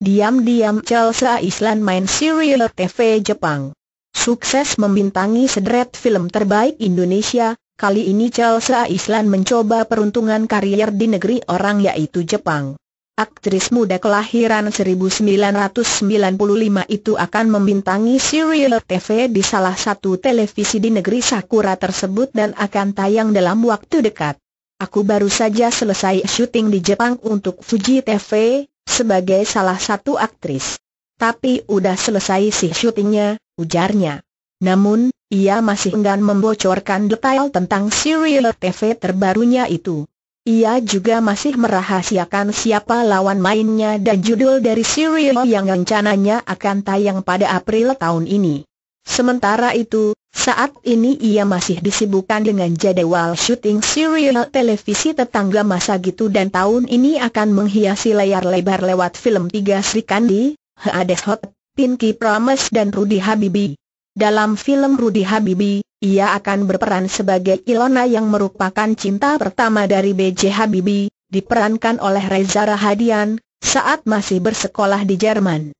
Diam-diam Chelsea Islan main serial TV Jepang. Sukses membintangi sederet film terbaik Indonesia, kali ini Chelsea Islan mencoba peruntungan karier di negeri orang yaitu Jepang. Aktris muda kelahiran 1995 itu akan membintangi serial TV di salah satu televisi di negeri Sakura tersebut dan akan tayang dalam waktu dekat. Aku baru saja selesai syuting di Jepang untuk Fuji TV, sebagai salah satu aktris. Tapi udah selesai sih syutingnya, ujarnya. Namun, ia masih enggan membocorkan detail tentang serial TV terbarunya itu. Ia juga masih merahasiakan siapa lawan mainnya dan judul dari serial yang rencananya akan tayang pada April tahun ini. Sementara itu, saat ini ia masih disibukkan dengan jadwal syuting serial televisi tetangga masa gitu dan tahun ini akan menghiasi layar lebar lewat film Tiga Sri Kandi, Hades Hot, Pinky Promise dan Rudy Habibi. Dalam film Rudy Habibi, ia akan berperan sebagai Ilona yang merupakan cinta pertama dari B.J. Habibi, diperankan oleh Reza Rahadian, saat masih bersekolah di Jerman.